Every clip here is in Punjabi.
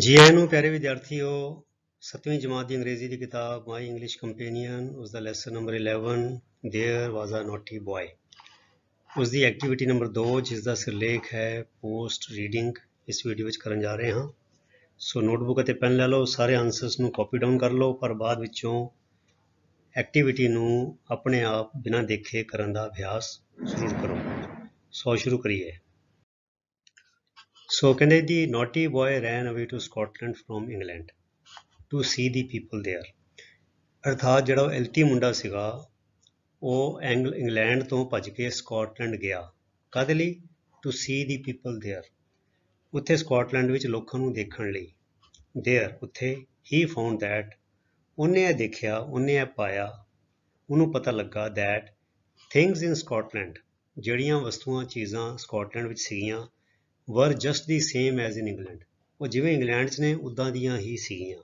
ਜੀ ਆਇਆਂ ਨੂੰ ਪਿਆਰੇ ਵਿਦਿਆਰਥੀਓ 7ਵੀਂ ਜਮਾਤ ਦੀ ਅੰਗਰੇਜ਼ੀ ਦੀ ਕਿਤਾਬ ਮਾਈ ਇੰਗਲਿਸ਼ ਕੰਪੈਨੀਅਨ ਉਸ ਦਾ lesson number 11 there was a naughty boy ਉਸ ਦੀ ਐਕਟੀਵਿਟੀ ਨੰਬਰ 2 ਜਿਸ ਦਾ ਸਿਰਲੇਖ ਹੈ ਪੋਸਟ ਰੀਡਿੰਗ ਇਸ ਵੀਡੀਓ ਵਿੱਚ ਕਰਨ ਜਾ ਰਹੇ ਹਾਂ ਸੋ ਨੋਟਬੁੱਕ ਅਤੇ ਪੈਨ ਲੈ ਲਓ ਸਾਰੇ ਆਨਸਰਸ ਨੂੰ ਕਾਪੀ ਡਾਊਨ ਕਰ ਲਓ ਪਰ ਬਾਅਦ ਵਿੱਚੋਂ ਐਕਟੀਵਿਟੀ ਨੂੰ ਆਪਣੇ ਆਪ ਬਿਨਾਂ ਦੇਖੇ ਕਰਨ ਦਾ ਅਭਿਆਸ ਜ਼ਰੂਰ ਕਰੋ ਸੋ ਸ਼ੁਰੂ ਕਰੀਏ So ਕਹਿੰਦੇ the naughty boy ran away to Scotland from England to see the people there ਅਰਥਾਤ ਜਿਹੜਾ ਉਹ ਐਲਟੀ ਮੁੰਡਾ ਸੀਗਾ ਉਹ ਐਂਗਲ ਇੰਗਲੈਂਡ ਤੋਂ ਭੱਜ ਕੇ ਸਕਾਟਲੈਂਡ ਗਿਆ ਕਾਦੇ ਲਈ to see the people there ਉੱਥੇ ਸਕਾਟਲੈਂਡ ਵਿੱਚ ਲੋਕਾਂ ਨੂੰ ਦੇਖਣ ਲਈ देयर ਉੱਥੇ ਹੀ ਫਾਊਂਡ ਥੈਟ ਉਹਨੇ ਇਹ ਦੇਖਿਆ ਉਹਨੇ ਇਹ ਪਾਇਆ ਉਹਨੂੰ ਪਤਾ ਲੱਗਾ ਥੈਟ ਥਿੰਗਸ ਇਨ ਸਕਾਟਲੈਂਡ ਜਿਹੜੀਆਂ ਵਸਤੂਆਂ ਚੀਜ਼ਾਂ ਸਕਾਟਲੈਂਡ ਵਿੱਚ ਸੀਗੀਆਂ were just the same as in England ਉਹ ਜਿਵੇਂ ਇੰਗਲੈਂਡ 'ਚ ਨੇ ਉਦਾਂ ਦੀਆਂ ਹੀ ਸੀਗੀਆਂ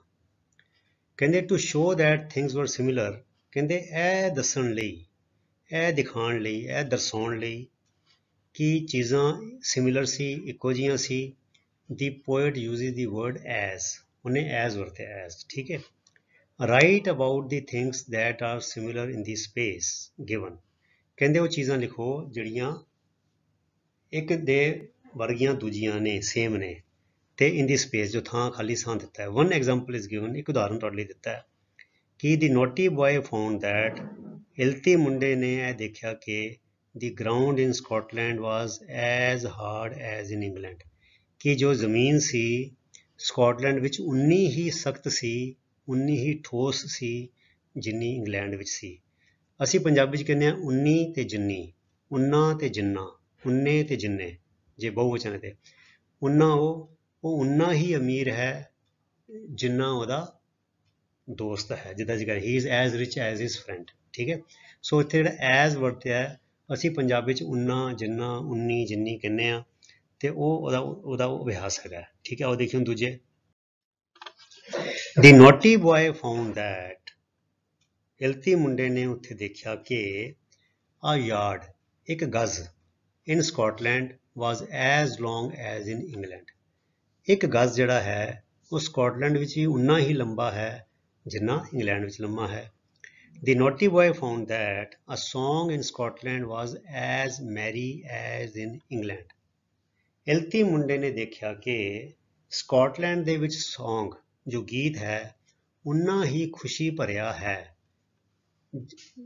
ਕਹਿੰਦੇ to show that things were similar ਕਹਿੰਦੇ ਇਹ ਦੱਸਣ ਲਈ ਇਹ ਦਿਖਾਉਣ ਲਈ ਇਹ ਦਰਸਾਉਣ ਲਈ ਕਿ ਚੀਜ਼ਾਂ ਸਿਮਿਲਰ ਸੀ ਇੱਕੋ ਜੀਆਂ ਸੀ the poet uses the word as ਉਹਨੇ ਐਸ ਵਰਤਿਆ ਐਸ ਠੀਕ ਹੈ right about the things that are similar in the space given ਕਹਿੰਦੇ ਉਹ ਚੀਜ਼ਾਂ ਲਿਖੋ ਜਿਹੜੀਆਂ ਇੱਕ ਦੇ ਵਰਗੀਆਂ ਦੂਜੀਆਂ ਨੇ ਸੇਮ ਨੇ ਤੇ ਇਨ ਦੀ ਸਪੇਸ ਜੋ ਥਾਂ ਖਾਲੀ ਥਾਂ ਦਿੱਤਾ ਹੈ ਵਨ ਐਗਜ਼ਾਮਪਲ ਇਜ਼ ਗਿਵਨ ਇੱਕ ਉਦਾਹਰਨ ਤੁਹਾਡੇ ਲਈ ਦਿੱਤਾ ਹੈ ਕਿ the naughty boy found that ਇਲਤੀ ਮੁੰਡੇ ਨੇ ਇਹ ਦੇਖਿਆ ਕਿ the ground in Scotland was as hard as in England ਕਿ ਜੋ ਜ਼ਮੀਨ ਸੀ ਸਕਾਟਲੈਂਡ ਵਿੱਚ ਉਨੀ ਹੀ ਸਖਤ ਸੀ ਉਨੀ ਹੀ ਠੋਸ ਸੀ ਜਿੰਨੀ ਇੰਗਲੈਂਡ ਵਿੱਚ ਸੀ ਅਸੀਂ ਪੰਜਾਬੀ ਵਿੱਚ ਕਹਿੰਦੇ ਆ ਉਨੀ ਤੇ ਜਿੰਨੀ ਉਨਾ ਤੇ ਜਿੰਨਾ ਉਨੇ ਤੇ ਜਿੰਨੇ ਜੇ ਬਹੁਵਚਨ ਤੇ ਉਨਾ ਉਹ ਉਹ ਉਨਾ ਹੀ ਅਮੀਰ ਹੈ ਜਿੰਨਾ ਉਹਦਾ ਦੋਸਤ ਹੈ ਜਿੱਦਾਂ ਜਿਕਰ he is as rich as his friend ਠੀਕ ਹੈ ਸੋ ਇੱਥੇ ਜਿਹੜਾ ਐਜ਼ ਵਰਤਿਆ ਅਸੀਂ ਪੰਜਾਬੀ ਚ ਉਨਾ ਜਿੰਨਾ ਉਨੀ ਜਿੰਨੀ ਕਹਿੰਦੇ ਆ ਤੇ ਉਹ ਉਹਦਾ ਉਹਦਾ ਅਭਿਆਸ ਹੈਗਾ ਠੀਕ ਹੈ ਉਹ ਦੇਖਿਓ ਦੂਜੇ the naughty boy found that ਇਲਤੀ ਮੁੰਡੇ ਨੇ ਉੱਥੇ ਦੇਖਿਆ ਕਿ ਆ ਯਾਰਡ ਇੱਕ ਗਜ਼ in Scotland was as long as in England ਇੱਕ ਗਜ਼ ਜਿਹੜਾ ਹੈ ਉਹ ਸਕਾਟਲੈਂਡ ਵਿੱਚ ਹੀ ਉਨਾ ਹੀ ਲੰਬਾ ਹੈ ਜਿੰਨਾ ਇੰਗਲੈਂਡ ਵਿੱਚ ਲੰਮਾ ਹੈ the naughty boy found that a song in Scotland was as merry as in England ਐਲਤੀ ਮੁੰਡੇ ਨੇ ਦੇਖਿਆ ਕਿ ਸਕਾਟਲੈਂਡ ਦੇ ਵਿੱਚ Song ਜੋ ਗੀਤ ਹੈ ਉਨਾ ਹੀ ਖੁਸ਼ੀ ਭਰਿਆ ਹੈ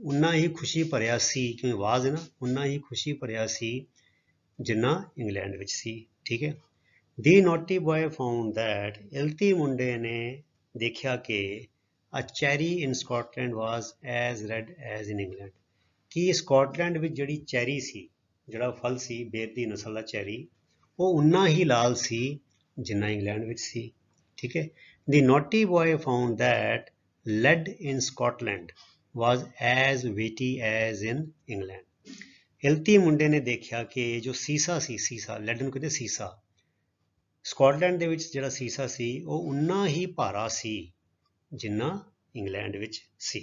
ਉਨਾ ਹੀ ਖੁਸ਼ੀ ਭਰਿਆ ਸੀ ਕਿਉਂਕਿ ਆਵਾਜ਼ ਹੈ ਨਾ ਉਨਾ ਹੀ ਖੁਸ਼ੀ ਭਰਿਆ ਸੀ ਜਿੰਨਾ ਇੰਗਲੈਂਡ ਵਿੱਚ ਸੀ ਠੀਕ ਹੈ the naughty boy found that ਇਲਤੀ ਮੁੰਡੇ ਨੇ ਦੇਖਿਆ ਕਿ a cherry in Scotland was as red as in England ਕਿ ਸਕਾਟਲੈਂਡ ਵਿੱਚ ਜਿਹੜੀ ਚੈਰੀ ਸੀ ਜਿਹੜਾ ਫਲ ਸੀ ਬੇਰ ਦੀ ਨਸਲ ਦਾ ਚੈਰੀ ਉਹ ਉਨਾ ਹੀ ਲਾਲ ਸੀ ਜਿੰਨਾ ਇੰਗਲੈਂਡ ਵਿੱਚ ਸੀ ਠੀਕ ਹੈ the naughty boy found that lad in Scotland was as weighty as in England ਇਲਤੀ ਮੁੰਡੇ ਨੇ ਦੇਖਿਆ ਕਿ ਜੋ ਸੀਸਾ ਸੀ ਸੀਸਾ ਲੈਡਨ ਨੂੰ ਕਹਿੰਦੇ ਸੀਸਾ ਸਕਾਟਲੈਂਡ ਦੇ ਵਿੱਚ ਜਿਹੜਾ ਸੀਸਾ ਸੀ ਉਹ ਉਨਾ ਹੀ ਭਾਰਾ ਸੀ ਜਿੰਨਾ ਇੰਗਲੈਂਡ ਵਿੱਚ ਸੀ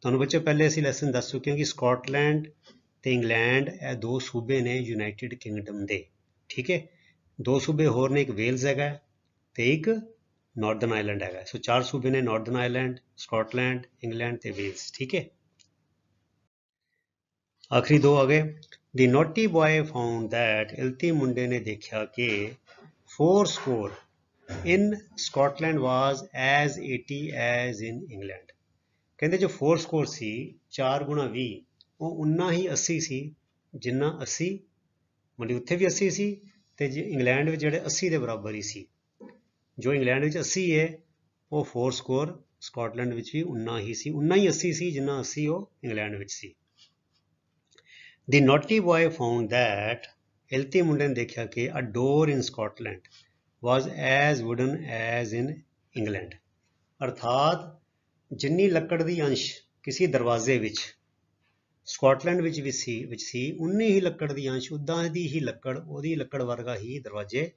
ਤੁਹਾਨੂੰ ਬੱਚੇ ਪਹਿਲੇ ਅਸੀਂ ਲੈਸਨ ਦੱਸ ਚੁੱਕੇ ਹਾਂ ਕਿ ਸਕਾਟਲੈਂਡ ਤੇ ਇੰਗਲੈਂਡ ਇਹ ਦੋ ਸੂਬੇ ਨੇ ਯੂਨਾਈਟਿਡ ਕਿੰਗਡਮ ਦੇ ਠੀਕ ਹੈ ਦੋ ਸੂਬੇ ਹੋਰ ਨੇ ਇੱਕ ਵੇਲਜ਼ ਹੈਗਾ ਤੇ ਇੱਕ ਨਾਰਦਰਨ ਆਇਲੈਂਡ ਹੈਗਾ ਸੋ ਚਾਰ ਸੂਬੇ ਨੇ ਨਾਰਦਰਨ ਆਇਲੈਂਡ ਸਕਾਟਲੈਂਡ ਇੰਗਲੈਂਡ ਤੇ ਵੇਲਜ਼ ਠੀਕ ਹੈ ਆਖਰੀ ਦੋ ਆ ਗਏ the naughty boy found that ਇਲਤੀ ਮੁੰਡੇ ਨੇ ਦੇਖਿਆ ਕਿ 4 score in Scotland was as 80 as in England ਕਹਿੰਦੇ ਜੋ 4 ਸਕੋਰ ਸੀ 4 20 ਉਹ ਉਨਾ ਹੀ 80 ਸੀ ਜਿੰਨਾ 80 ਮਤਲਬ ਉੱਥੇ ਵੀ 80 ਸੀ ਤੇ ਜੇ ਇੰਗਲੈਂਡ ਵਿੱਚ ਜਿਹੜੇ 80 ਦੇ ਬਰਾਬਰ ਹੀ ਸੀ ਜੋ ਇੰਗਲੈਂਡ ਵਿੱਚ 80 ਹੈ ਉਹ 4 ਸਕੋਰ ਸਕਾਟਲੈਂਡ ਵਿੱਚ ਵੀ ਉਨਾ ਹੀ ਸੀ ਉਨਾ ਹੀ 80 ਸੀ ਜਿੰਨਾ 80 ਉਹ ਇੰਗਲੈਂਡ ਵਿੱਚ ਸੀ the naughty boy found that Healthy ਮੁੰਡੇ ਨੇ ਦੇਖਿਆ ਕਿ a door in Scotland was as wooden as in England ਅਰਥਾਤ ਜਿੰਨੀ ਲੱਕੜ ਦੀ ਅੰਸ਼ ਕਿਸੇ ਦਰਵਾਜ਼ੇ ਵਿੱਚ ਸਕਾਟਲੈਂਡ ਵਿੱਚ ਵੀ ਸੀ ਵਿੱਚ ਸੀ ਉਨੀ ਹੀ ਲੱਕੜ ਦੀ ਅੰਸ਼ ਉਦਾਂ ਦੀ ਹੀ ਲੱਕੜ ਉਹਦੀ ਲੱਕੜ ਵਰਗਾ ਹੀ ਦਰਵਾਜ਼ੇ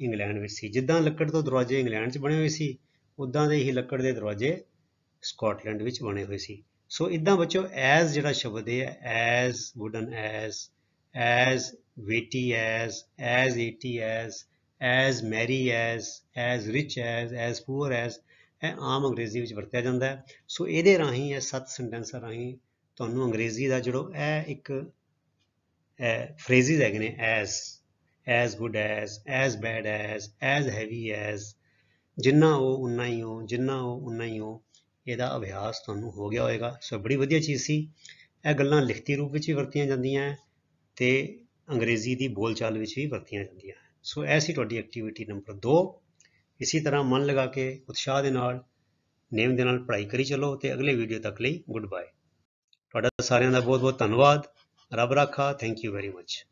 ਇੰਗਲੈਂਡ ਵਿੱਚ ਸੀ ਜਿੱਦਾਂ ਲੱਕੜ ਤੋਂ ਦਰਵਾਜ਼ੇ ਇੰਗਲੈਂਡ 'ਚ ਬਣੇ ਹੋਏ ਸੀ ਉਦਾਂ ਦੇ ਹੀ ਲੱਕੜ ਦੇ ਦਰਵਾਜ਼ੇ ਸਕਾਟਲੈਂਡ ਵਿੱਚ ਬਣੇ ਹੋਏ ਸੀ ਸੋ ਇਦਾਂ ਬੱਚੋ ਐਸ ਜਿਹੜਾ ਸ਼ਬਦ ਹੈ as wooden as as weighty as as eighty as as merry as as rich as as poor as ਇਹ ਆਮ ਅੰਗਰੇਜ਼ੀ ਵਿੱਚ ਵਰਤਿਆ ਜਾਂਦਾ ਹੈ ਸੋ ਇਹਦੇ ਰਾਹੀਂ ਇਹ ਸੱਤ ਸੈਂਟੈਂਸਾਂ ਰਾਹੀਂ ਤੁਹਾਨੂੰ ਅੰਗਰੇਜ਼ੀ ਦਾ ਜਿਹੜੋ ਇਹ ਇੱਕ ਫਰੇਜ਼ਿਸ ਹੈਗੇ ਨੇ as as good as as bad as as heavy as ਜਿੰਨਾ ਉਹ ਉਨਾ ਹੀ ਹੋ ਜਿੰਨਾ ਉਹ ਉਨਾ ਹੀ ਹੋ ਇਹਦਾ ਅਭਿਆਸ ਤੁਹਾਨੂੰ ਹੋ ਗਿਆ ਹੋਵੇਗਾ ਸੋ ਬੜੀ ਵਧੀਆ ਚੀਜ਼ ਸੀ ਇਹ ਗੱਲਾਂ ਲਿਖਤੀ ਰੂਪ ਵਿੱਚ ਵੀ ਵਰਤੀਆਂ ਜਾਂਦੀਆਂ ਤੇ ਅੰਗਰੇਜ਼ੀ ਦੀ ਬੋਲਚਾਲ ਵਿੱਚ ਵੀ ਵਰਤੀਆਂ ਜਾਂਦੀਆਂ ਸੋ ਐਸੀ ਤੁਹਾਡੀ ਐਕਟੀਵਿਟੀ ਨੰਬਰ 2 ਇਸੇ ਤਰ੍ਹਾਂ ਮਨ ਲਗਾ ਕੇ ਉਤਸ਼ਾਹ ਦੇ ਨਾਲ ਨੇਮ ਦੇ ਨਾਲ ਪੜ੍ਹਾਈ ਕਰੀ ਚਲੋ ਤੇ ਅਗਲੇ ਵੀਡੀਓ ਤੱਕ ਲਈ ਗੁੱਡ ਬਾਏ ਤੁਹਾਡਾ ਸਾਰਿਆਂ ਦਾ ਬਹੁਤ ਬਹੁਤ ਧੰਨਵਾਦ ਰੱਬ ਰਾਖਾ ਥੈਂਕ ਯੂ ਵੈਰੀ ਮੱਚ